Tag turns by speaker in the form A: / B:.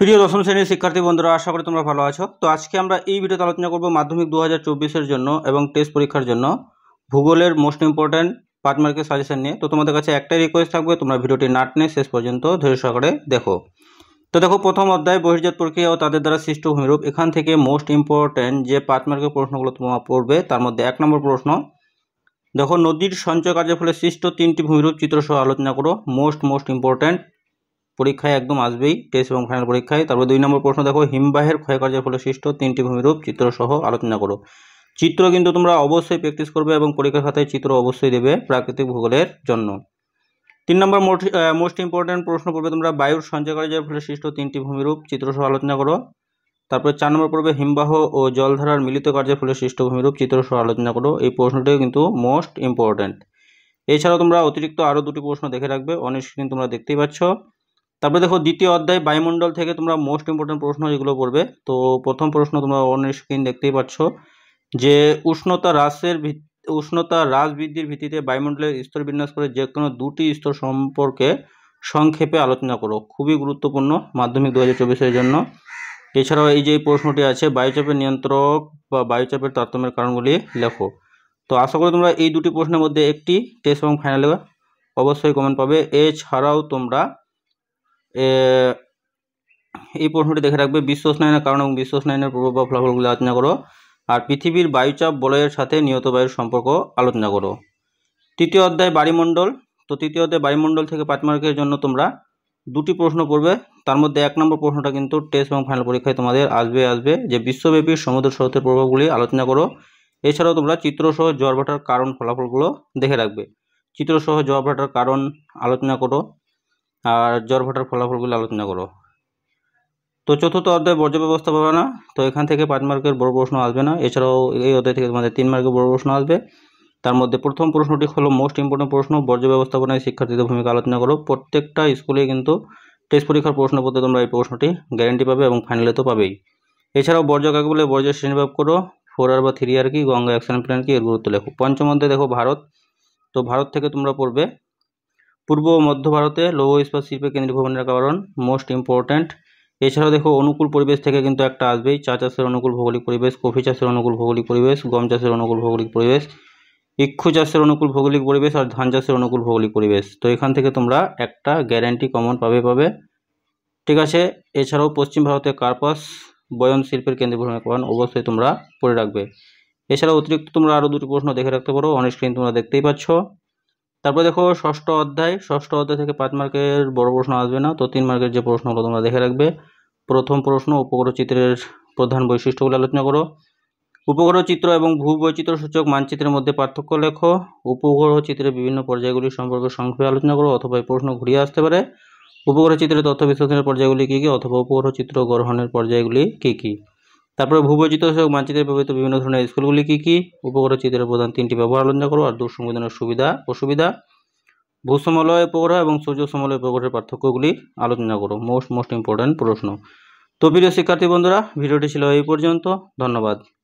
A: প্রিয় দশম শ্রেণীর শিক্ষার্থী বন্ধুরা আশা করি তোমরা ভালো আছো তো আজকে আমরা এই ভিডিওতে আলোচনা করব মাধ্যমিক দু হাজার জন্য এবং টেস্ট পরীক্ষার জন্য ভূগোলের মোস্ট ইম্পর্টেন্ট পাঁচ মার্কের সাজেশন নিয়ে তো তোমাদের কাছে একটাই রিকোয়েস্ট থাকবে তোমরা ভিডিওটি নাটনে শেষ পর্যন্ত ধৈর্য সহকারে দেখো তো দেখো প্রথম অধ্যায় বহির্জাত প্রক্রিয়া ও তাদের দ্বারা সৃষ্ট ভূমিরূপ এখান থেকে মোস্ট ইম্পর্ট্যান্ট যে পাঁচ মার্কের প্রশ্নগুলো তোমার পড়বে তার মধ্যে এক নম্বর প্রশ্ন দেখো নদীর সঞ্চয় কার্যের ফলে সৃষ্ট তিনটি ভূমিরূপ চিত্রসহ আলোচনা করো মোস্ট মোস্ট ইম্পর্টেন্ট পরীক্ষায় একদম আসবেই টেস্ট এবং ফাইনাল পরীক্ষায় তারপর দুই নম্বর প্রশ্ন দেখো হিমবাহের ক্ষয়কার্যের ফলে সৃষ্ট তিনটি ভূমিরূপ চিত্রসহ আলোচনা করো চিত্র কিন্তু তোমরা অবশ্যই প্র্যাকটিস করবে এবং পরীক্ষার খাতায় চিত্র অবশ্যই দেবে প্রাকৃতিক ভূগোলের জন্য তিন নম্বর মোস্ট ইম্পর্ট্যান্ট প্রশ্ন পড়বে তোমরা বায়ুর সঞ্চয়কার্যের ফলে সৃষ্ট তিনটি ভূমিরূপ চিত্রসহ আলোচনা করো তারপরে চার নম্বর পড়বে হিমবাহ ও জলধারার মিলিত কার্যের ফলে সৃষ্ট ভূমিরূপ চিত্রসহ আলোচনা করো এই প্রশ্নটিও কিন্তু মোস্ট ইম্পর্ট্যান্ট এছাড়াও তোমরা অতিরিক্ত আরও দুটি প্রশ্ন দেখে রাখবে অনেক স্ক্রিন তোমরা দেখতেই পাচ্ছ তারপরে দেখো দ্বিতীয় অধ্যায় বায়ুমণ্ডল থেকে তোমরা মোস্ট ইম্পর্টেন্ট প্রশ্ন যেগুলো পড়বে তো প্রথম প্রশ্ন তোমরা স্ক্রিন দেখতেই পাচ্ছ যে উষ্ণতা হ্রাসের উষ্ণতা হ্রাস বৃদ্ধির ভিত্তিতে বায়ুমণ্ডলের স্তর বিন্যাস করে যে কোনো দুটি স্তর সম্পর্কে সংক্ষেপে আলোচনা করো খুবই গুরুত্বপূর্ণ মাধ্যমিক দু হাজার জন্য এছাড়াও এই যে প্রশ্নটি আছে বায়ুচাপের নিয়ন্ত্রক বা বায়ুচাপের তারতম্যের কারণগুলি লেখো তো আশা করি তোমরা এই দুটি প্রশ্নের মধ্যে একটি টেস্ট এবং ফাইনালে অবশ্যই কমেন্ট পাবে এছাড়াও তোমরা এই প্রশ্নটি দেখে রাখবে বিশ্ব স্নায়নের কারণ এবং বিশ্ব স্নায়নের পূর্ব বা ফলাফলগুলি আলোচনা করো আর পৃথিবীর বায়ুচাপ বলয়ের সাথে নিয়ত বায়ুর সম্পর্ক আলোচনা করো তৃতীয় অধ্যায় বায়ুমণ্ডল তো তৃতীয় অধ্যায় বায়ুমণ্ডল থেকে পাঁচ মার্কের জন্য তোমরা দুটি প্রশ্ন পড়বে তার মধ্যে এক নম্বর প্রশ্নটা কিন্তু টেস্ট এবং ফাইনাল পরীক্ষায় তোমাদের আসবে আসবে যে বিশ্বব্যাপী সমুদ্র স্রোতের প্রভাবগুলি আলোচনা করো এছাড়াও তোমরা চিত্রসহ ভাটার কারণ ফলাফলগুলো দেখে রাখবে চিত্রসহ ভাটার কারণ আলোচনা করো আর জ্বর ভাটার ফলাফলগুলো আলোচনা করো তো চতুর্থ অধ্যায় বর্জ্য ব্যবস্থাপনা তো এখান থেকে পাঁচ মার্কের বড় প্রশ্ন আসবে না এছাড়াও এই অধ্যায় থেকে তোমাদের তিন মার্কের বড় প্রশ্ন আসবে তার মধ্যে প্রথম প্রশ্নটি হলো মোস্ট ইম্পর্টেন্ট প্রশ্ন বর্জ্য ব্যবস্থাপনায় শিক্ষার্থীদের ভূমিকা আলোচনা করো প্রত্যেকটা স্কুলে কিন্তু টেস্ট পরীক্ষার প্রশ্নপত্রে তোমরা এই প্রশ্নটি গ্যারেন্টি পাবে এবং ফাইনালে তো পাবেই এছাড়াও বর্জ্য কাকে বলে বর্জ্য শ্রেণীভাব করো ফোর আর বা থ্রি আর কি গঙ্গা অ্যাকশন প্ল্যান কি এর গুরুত্ব লেখো পঞ্চম অধ্যায় দেখো ভারত তো ভারত থেকে তোমরা পড়বে পূর্ব মধ্য ভারতে লৌহ ইস্পাত শিল্পে কেন্দ্রীভবনের কারণ মোস্ট ইম্পর্ট্যান্ট এছাড়াও দেখো অনুকূল পরিবেশ থেকে কিন্তু একটা আসবেই চা চাষের অনুকূল ভৌগোলিক পরিবেশ কফি চাষের অনুকূল ভৌগোলিক পরিবেশ গম চাষের অনুকূল ভৌগোলিক পরিবেশ ইক্ষু চাষের অনুকূল ভৌগোলিক পরিবেশ আর ধান চাষের অনুকূল ভৌগোলিক পরিবেশ তো এখান থেকে তোমরা একটা গ্যারেন্টি কমন পাবে পাবে ঠিক আছে এছাড়াও পশ্চিম ভারতে কার্পাস বয়ন শিল্পের কেন্দ্রীভূমি কারণ অবশ্যই তোমরা পড়ে রাখবে এছাড়াও অতিরিক্ত তোমরা আরও দুটি প্রশ্ন দেখে রাখতে পারো অনেক স্ক্রিন তোমরা দেখতেই পাচ্ছ তারপর দেখো ষষ্ঠ অধ্যায় ষষ্ঠ অধ্যায় থেকে পাঁচ মার্কের বড় প্রশ্ন আসবে না তো তিন মার্কের যে প্রশ্নগুলো তোমরা দেখে রাখবে প্রথম প্রশ্ন উপগ্রহ চিত্রের প্রধান বৈশিষ্ট্যগুলো আলোচনা করো উপগ্রহ চিত্র এবং ভূবৈচিত্র সূচক মানচিত্রের মধ্যে পার্থক্য লেখো উপগ্রহ চিত্রের বিভিন্ন পর্যায়গুলি সম্পর্কে সংক্ষেপে আলোচনা করো অথবা এই প্রশ্ন ঘুরিয়ে আসতে পারে উপগ্রহ চিত্রের তথ্য বিশ্লেষণের পর্যায়গুলি কী কী অথবা উপগ্রহ চিত্র গ্রহণের পর্যায়গুলি কী কী তারপরে ভূবৈচিত্র্য মানচিত্রে ব্যবহৃত বিভিন্ন ধরনের স্কুলগুলি কী কী উপগ্রহ চিত্রের প্রধান তিনটি ব্যবহার আলোচনা করো আর দূরসংবেদনের সুবিধা অসুবিধা ভূসমলয় উপগ্রহ এবং সূর্য সমলয় উপগ্রহের পার্থক্যগুলি আলোচনা করো মোস্ট মোস্ট ইম্পর্ট্যান্ট প্রশ্ন তো প্রিয় শিক্ষার্থী বন্ধুরা ভিডিওটি ছিল এই পর্যন্ত ধন্যবাদ